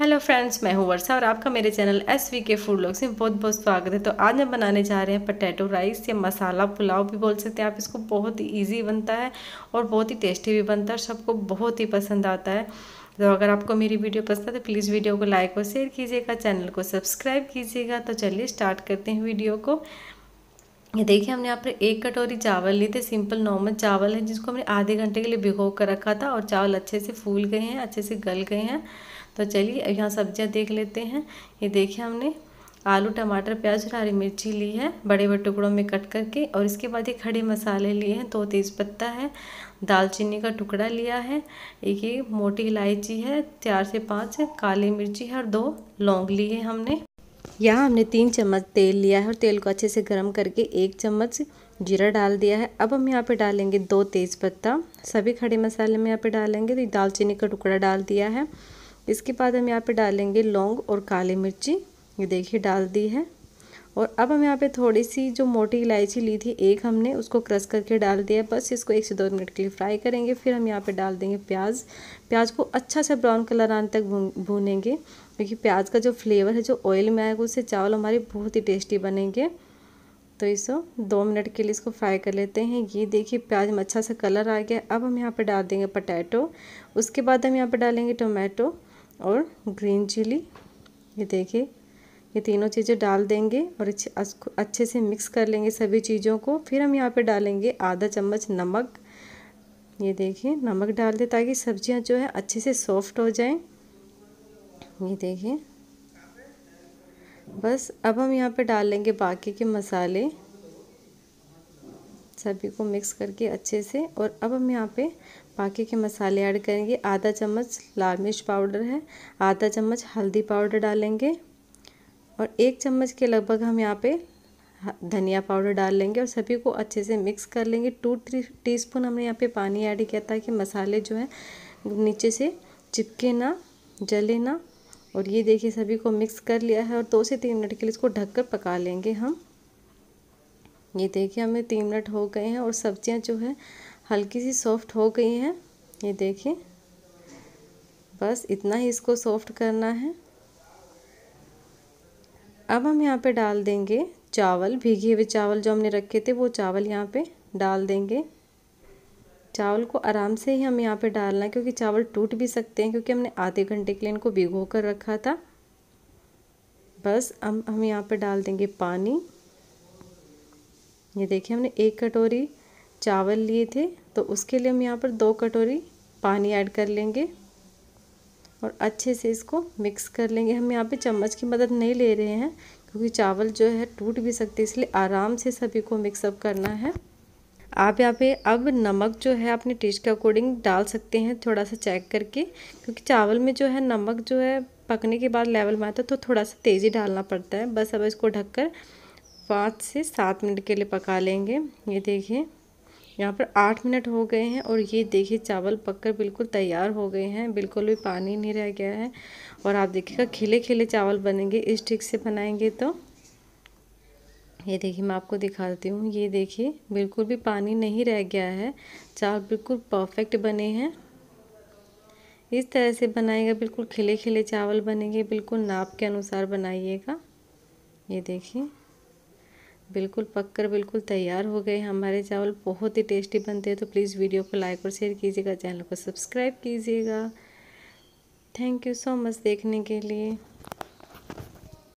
hello friends मैं हूँ वर्षा और आपका मेरे channel S V K food logs में बहुत बहुत स्वागत है तो आज हम बनाने जा रहे हैं पटेटो राइस या मसाला पुलाव भी बोल सकते हैं आप इसको बहुत ही ईजी बनता है और बहुत ही टेस्टी भी बनता है और सबको बहुत ही पसंद आता है तो अगर आपको मेरी वीडियो पसंद है तो प्लीज़ वीडियो को लाइक और शेयर कीजिएगा चैनल को सब्सक्राइब कीजिएगा तो चलिए स्टार्ट करते हैं वीडियो को ये देखिए हमने यहाँ पर एक कटोरी चावल लिए थे सिंपल नॉर्मल चावल है जिसको हमने आधे घंटे के लिए भिगो कर रखा था और चावल अच्छे से फूल गए हैं अच्छे से गल गए हैं तो चलिए यहाँ सब्जियाँ देख लेते हैं ये देखिए हमने आलू टमाटर प्याज और हरी मिर्ची ली है बड़े बड़े टुकड़ों में कट करके और इसके बाद ये खड़े मसाले लिए हैं दो तेज़पत्ता है दालचीनी का टुकड़ा लिया है एक ये मोटी इलायची है चार से पाँच काली मिर्ची है और दो लौंग लिए हमने यहाँ हमने तीन चम्मच तेल लिया है और तेल को अच्छे से गर्म करके एक चम्मच जीरा डाल दिया है अब हम यहाँ पे डालेंगे दो तेज़पत्ता सभी खड़े मसाले में यहाँ पे डालेंगे तो दालचीनी का टुकड़ा डाल दिया है इसके बाद हम यहाँ पे डालेंगे लौंग और काली मिर्ची ये देखिए डाल दी है और अब हम यहाँ पे थोड़ी सी जो मोटी इलायची ली थी एक हमने उसको क्रश करके डाल दिया बस इसको एक से दो मिनट के लिए फ्राई करेंगे फिर हम यहाँ पे डाल देंगे प्याज प्याज को अच्छा से ब्राउन कलर आने तक भूनेंगे क्योंकि प्याज का जो फ्लेवर है जो ऑयल में आएगा उससे चावल हमारे बहुत ही टेस्टी बनेंगे तो इसको दो मिनट के लिए इसको फ्राई कर लेते हैं ये देखिए प्याज में अच्छा सा कलर आ गया अब हम यहाँ पर डाल देंगे पटैटो उसके बाद हम यहाँ पर डालेंगे टोमेटो और ग्रीन चिली ये देखिए ये तीनों चीज़ें डाल देंगे और अच्छे से मिक्स कर लेंगे सभी चीज़ों को फिर हम यहाँ पे डालेंगे आधा चम्मच नमक ये देखिए नमक डाल दें ताकि सब्जियाँ जो है अच्छे से सॉफ्ट हो जाएं ये देखिए बस अब हम यहाँ पे डाल लेंगे बाकी के मसाले सभी को मिक्स करके अच्छे से और अब हम यहाँ पे बाकी के मसाले ऐड करेंगे आधा चम्मच लाल मिर्च पाउडर है आधा चम्मच हल्दी पाउडर डालेंगे और एक चम्मच के लगभग हम यहाँ पे धनिया पाउडर डाल लेंगे और सभी को अच्छे से मिक्स कर लेंगे टू थ्री स्पून हमने यहाँ पे पानी ऐड किया था कि मसाले जो हैं नीचे से चिपके ना जले ना और ये देखिए सभी को मिक्स कर लिया है और दो से तीन मिनट के लिए इसको ढककर पका लेंगे हम ये देखिए हमें तीन मिनट हो गए हैं और सब्जियां जो है हल्की सी सॉफ्ट हो गई हैं ये देखिए बस इतना ही इसको सॉफ्ट करना है अब हम यहाँ पे डाल देंगे चावल भीगे हुए चावल जो हमने रखे थे वो चावल यहाँ पे डाल देंगे चावल को आराम से ही हम यहाँ पे डालना है क्योंकि चावल टूट भी सकते हैं क्योंकि हमने आधे घंटे के लिए इनको भिगो कर रखा था बस हम हम यहाँ पे डाल देंगे पानी ये देखिए हमने एक कटोरी चावल लिए थे तो उसके लिए हम यहाँ पर दो कटोरी पानी ऐड कर लेंगे और अच्छे से इसको मिक्स कर लेंगे हम यहाँ पे चम्मच की मदद नहीं ले रहे हैं क्योंकि चावल जो है टूट भी सकते इसलिए आराम से सभी को मिक्सअप करना है आप यहाँ पे अब नमक जो है अपने टेस्ट के अकॉर्डिंग डाल सकते हैं थोड़ा सा चेक करके क्योंकि चावल में जो है नमक जो है पकने के बाद लेवल में आता है तो थोड़ा सा तेज़ी डालना पड़ता है बस अब इसको ढककर पाँच से सात मिनट के लिए पका लेंगे ये देखिए यहाँ पर आठ मिनट हो गए हैं और ये देखिए चावल पककर बिल्कुल तैयार हो गए हैं बिल्कुल भी पानी नहीं रह गया है और आप देखिएगा खिले खिले चावल बनेंगे इस ठीक से बनाएंगे तो ये देखिए मैं आपको दिखाती हूँ ये देखिए बिल्कुल भी पानी नहीं रह गया है चावल बिल्कुल परफेक्ट बने हैं इस तरह से बनाएगा बिल्कुल खिले खिले चावल बनेंगे बिल्कुल नाप के अनुसार बनाइएगा ये देखिए बिल्कुल पक कर बिल्कुल तैयार हो गए हमारे चावल बहुत ही टेस्टी बनते हैं तो प्लीज़ वीडियो को लाइक और शेयर कीजिएगा चैनल को सब्सक्राइब कीजिएगा थैंक यू सो मच देखने के लिए